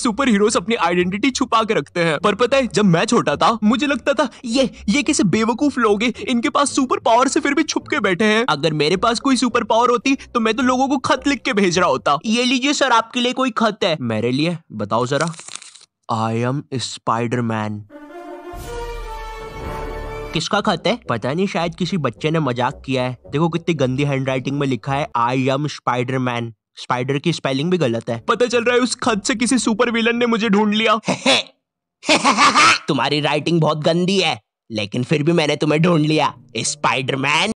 super heroes अपनी identity छुपा के रखते हैं पर पता है जब मैं छोटा था मुझे लगता था ये ये कैसे बेवकूफ लोग हैं इनके पास सुपर पावर से फिर भी छुप के बैठे हैं अगर मेरे पास कोई सुपर पावर होती तो मैं तो लोगों को खत लिख के भेज रहा होता ये लीजिए सर आपके लिए कोई खत है मेरे लिए बताओ जरा आई एम स्पाइडर मैन किसका खत है पता नहीं शायद किसी बच्चे ने मजाक किया है देखो कितनी गंदी हैंडराइटिंग में लिखा है I am spider man spider की स्पेलिंग भी गलत है पता चल रहा है उस खत से किसी सुपर विलन ने मुझे ढूंढ लिया तुम्हारी राइटिंग बहुत गंदी है लेकिन फिर भी मैंने तुम्हें ढूंढ लिया स्पाइडरमैन